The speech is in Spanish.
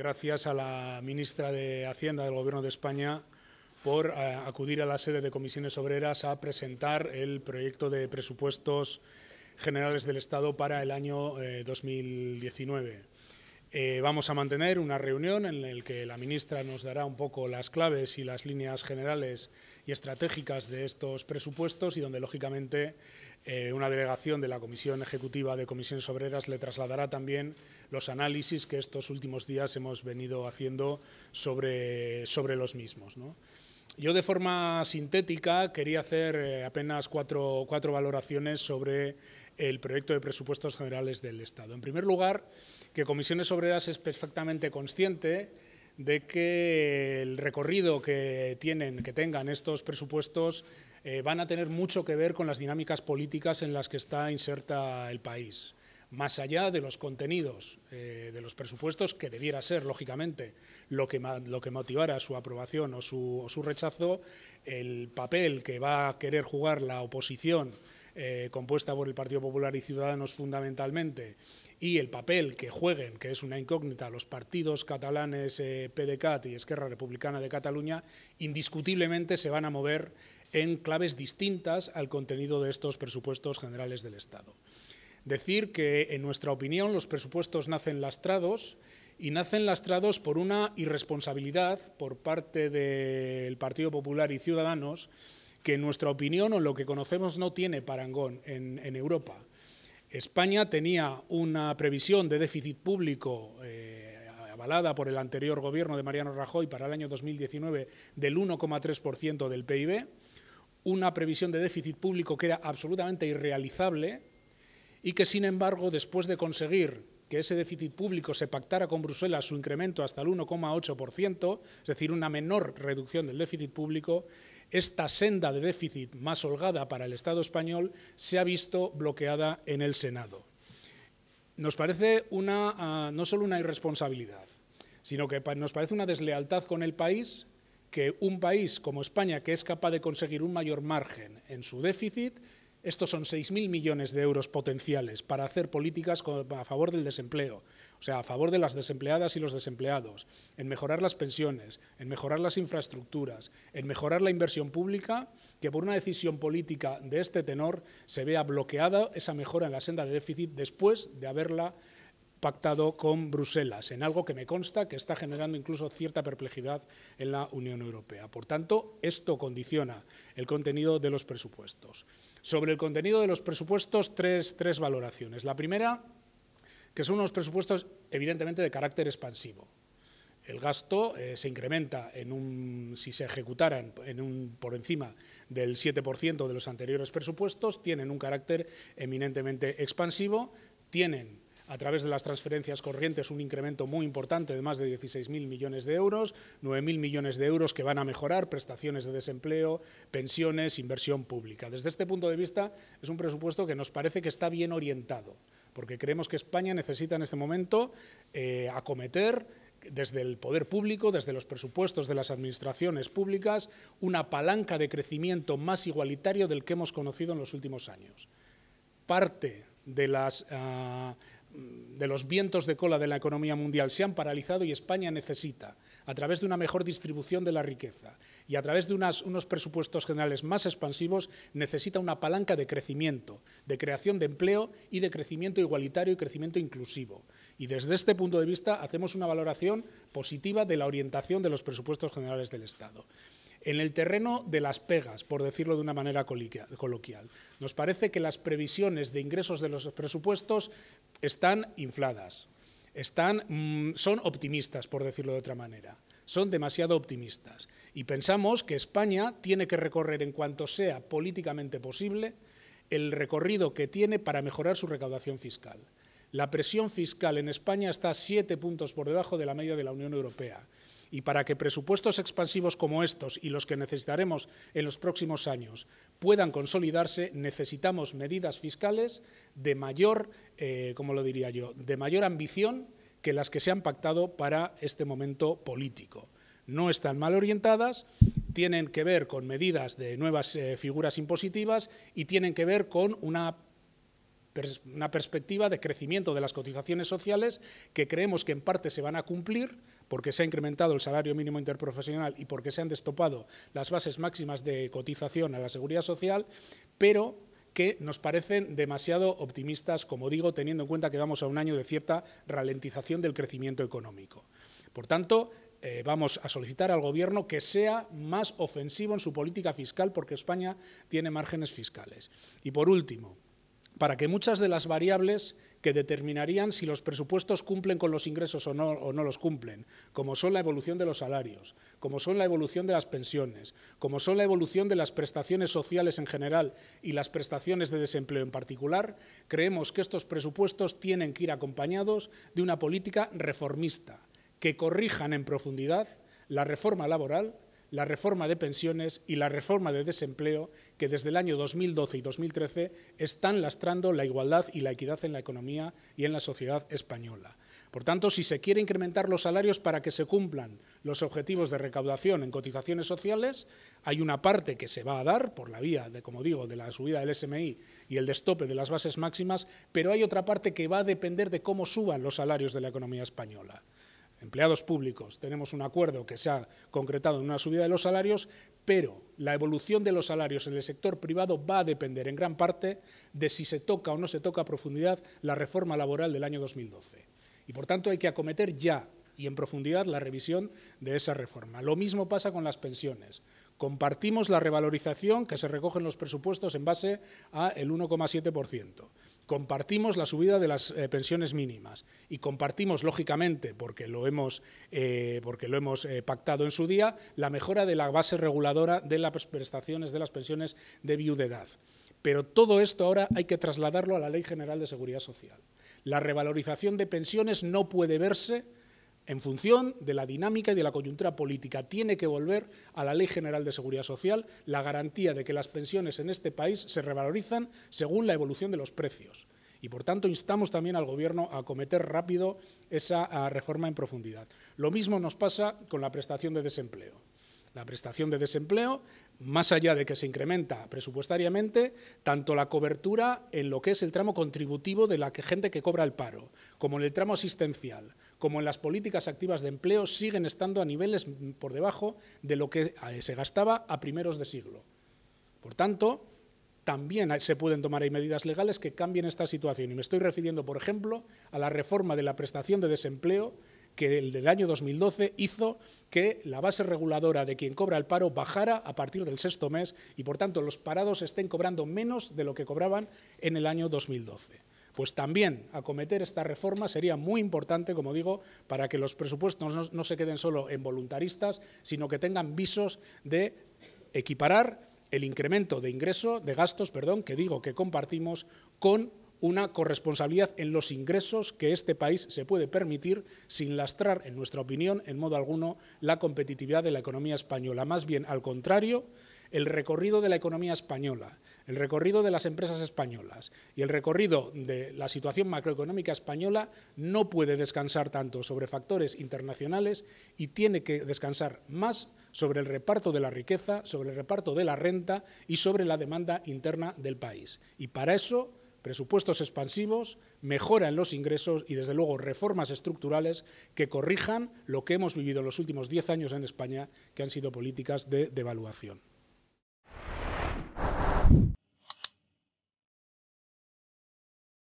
gracias a la ministra de Hacienda del Gobierno de España por eh, acudir a la sede de comisiones obreras a presentar el proyecto de presupuestos generales del Estado para el año 2019. Eh, eh, vamos a mantener una reunión en la que la ministra nos dará un poco las claves y las líneas generales y estratégicas de estos presupuestos y donde, lógicamente, eh, una delegación de la Comisión Ejecutiva de Comisiones Obreras le trasladará también los análisis que estos últimos días hemos venido haciendo sobre, sobre los mismos. Yo de forma sintética quería hacer eh, apenas cuatro, cuatro valoraciones sobre el proyecto de presupuestos generales del Estado. En primer lugar, que Comisiones Obreras es perfectamente consciente de que el recorrido que tienen, que tengan estos presupuestos eh, van a tener mucho que ver con las dinámicas políticas en las que está inserta el país más allá de los contenidos eh, de los presupuestos, que debiera ser, lógicamente, lo que, lo que motivara su aprobación o su, o su, rechazo, el papel que va a querer jugar la oposición eh, compuesta por el Partido Popular y Ciudadanos fundamentalmente, y el papel que jueguen, que es una incógnita, los partidos catalanes eh, PDCAT y Esquerra Republicana de Cataluña, indiscutiblemente se van a mover en claves distintas al contenido de estos presupuestos generales del Estado. Decir que, en nuestra opinión, los presupuestos nacen lastrados y nacen lastrados por una irresponsabilidad por parte del Partido Popular y Ciudadanos que en nuestra opinión o lo que conocemos no tiene parangón en, Europa. España tenía una previsión de déficit público eh, avalada por el anterior gobierno de Mariano Rajoy para el año 2019 del 1,3% del PIB, una previsión de déficit público que era absolutamente irrealizable y que, sin embargo, después de conseguir que ese déficit público se pactara con Bruselas su incremento hasta el 1,8%, es decir, una menor reducción del déficit público, esta senda de déficit más holgada para el Estado español se ha visto bloqueada en el Senado. Nos parece ah, no solo una irresponsabilidad, sino que nos parece una deslealtad con el país que un país como España, que es capaz de conseguir un mayor margen en su déficit, estos son 6.000 millones de euros potenciales para hacer políticas a favor del desempleo, o sea, a favor de las desempleadas y los desempleados, en mejorar las pensiones, en mejorar las infraestructuras, en mejorar la inversión pública, que por una decisión política de este tenor se vea bloqueada esa mejora en la senda de déficit después de haberla pactado con Bruselas, en algo que me consta que está generando incluso cierta perplejidad en la Unión Europea. Por tanto, esto condiciona el contenido de los presupuestos. Sobre el contenido de los presupuestos, tres, valoraciones. La primera, que son unos presupuestos evidentemente de carácter expansivo. El gasto eh, se incrementa, en un, si se ejecutaran en un, por encima del 7% de los anteriores presupuestos, tienen un carácter eminentemente expansivo, tienen a través de las transferencias corrientes un incremento muy importante de más de 16.000 millones de euros, 9.000 millones de euros que van a mejorar prestaciones de desempleo, pensiones, inversión pública. Desde este punto de vista es un presupuesto que nos parece que está bien orientado, porque creemos que España necesita en este momento eh, acometer desde el poder público, desde los presupuestos de las administraciones públicas, una palanca de crecimiento más igualitario del que hemos conocido en los últimos años. Parte de las, ah, de los vientos de cola de la economía mundial se han paralizado y España necesita, a través de una mejor distribución de la riqueza y a través de unos presupuestos generales más expansivos, necesita una palanca de crecimiento, de creación de empleo y de crecimiento igualitario y crecimiento inclusivo. Y desde este punto de vista hacemos una valoración positiva de la orientación de los presupuestos generales del Estado. En el terreno de las pegas, por decirlo de una manera coloquial, nos parece que las previsiones de ingresos de los presupuestos están infladas, mm, son optimistas, por decirlo de otra manera son demasiado optimistas y pensamos que España tiene que recorrer en cuanto sea políticamente posible el recorrido que tiene para mejorar su recaudación fiscal. La presión fiscal en España está siete puntos por debajo de la media de la Unión Europea y para que presupuestos expansivos como estos y los que necesitaremos en los próximos años puedan consolidarse, necesitamos medidas fiscales de mayor, eh, como lo diría yo, de mayor ambición que las que se han pactado para este momento político. No están mal orientadas, tienen que ver con medidas de nuevas eh, figuras impositivas y tienen que ver con una perspectiva de crecimiento de las cotizaciones sociales que creemos que en parte se van a cumplir porque se ha incrementado el salario mínimo interprofesional y porque se han destopado las bases máximas de cotización a la seguridad social, pero que nos parecen demasiado optimistas, como digo, teniendo en cuenta que vamos a un año de cierta ralentización del crecimiento económico. Por tanto, eh, vamos a solicitar al Gobierno que sea más ofensivo en su política fiscal porque España tiene márgenes fiscales. Y por último, para que muchas de las variables que determinarían si los presupuestos cumplen con los ingresos o no, los cumplen, como son la evolución de los salarios, como son la evolución de las pensiones, como son la evolución de las prestaciones sociales en general y las prestaciones de desempleo en particular, creemos que estos presupuestos tienen que ir acompañados de una política reformista, que corrijan en profundidad la reforma laboral la reforma de pensiones y la reforma de desempleo que desde el año 2012 y 2013 están lastrando la igualdad y la equidad en la economía y en la sociedad española. Por tanto, si se quiere incrementar los salarios para que se cumplan los objetivos de recaudación en cotizaciones sociales, hay una parte que se va a dar por la vía, de, como digo, de la subida del SMI y el destope de las bases máximas, pero hay otra parte que va a depender de cómo suban los salarios de la economía española empleados públicos, tenemos un acuerdo que se ha concretado en una subida de los salarios, pero la evolución de los salarios en el sector privado va a depender en gran parte de si se toca o no se toca a profundidad la reforma laboral del año 2012. Y por tanto hay que acometer ya y en profundidad la revisión de esa reforma. Lo mismo pasa con las pensiones. Compartimos la revalorización que se recoge en los presupuestos en base al 1,7% compartimos la subida de las eh, pensiones mínimas y compartimos, lógicamente, porque lo hemos, eh, porque lo hemos eh, pactado en su día, la mejora de la base reguladora de las prestaciones de las pensiones de viudedad. Pero todo esto ahora hay que trasladarlo a la Ley General de Seguridad Social. La revalorización de pensiones no puede verse en función de la dinámica y de la coyuntura política. Tiene que volver a la Ley General de Seguridad Social la garantía de que las pensiones en este país se revalorizan según la evolución de los precios. Y, por tanto, instamos también al Gobierno a acometer rápido esa ah, reforma en profundidad. Lo mismo nos pasa con la prestación de desempleo la prestación de desempleo, más allá de que se incrementa presupuestariamente, tanto la cobertura en lo que es el tramo contributivo de la gente que cobra el paro, como en el tramo asistencial, como en las políticas activas de empleo, siguen estando a niveles por debajo de lo que eh, se gastaba a primeros de siglo. Por tanto, también se pueden tomar medidas legales que cambien esta situación. Y me estoy refiriendo, por ejemplo, a la reforma de la prestación de desempleo que el del año 2012 hizo que la base reguladora de quien cobra el paro bajara a partir del sexto mes y, por tanto, los parados estén cobrando menos de lo que cobraban en el año 2012 pues también acometer esta reforma sería muy importante, como digo, para que los presupuestos no, se queden solo en voluntaristas, sino que tengan visos de equiparar el incremento de ingreso, de gastos, perdón, que digo que compartimos con una corresponsabilidad en los ingresos que este país se puede permitir sin lastrar, en nuestra opinión, en modo alguno, la competitividad de la economía española. Más bien, al contrario, el recorrido de la economía española, el recorrido de las empresas españolas y el recorrido de la situación macroeconómica española no puede descansar tanto sobre factores internacionales y tiene que descansar más sobre el reparto de la riqueza, sobre el reparto de la renta y sobre la demanda interna del país. Y para eso presupuestos expansivos, mejora en los ingresos y, desde luego, reformas estructurales que corrijan lo que hemos vivido en los últimos diez años en España, que han sido políticas de devaluación.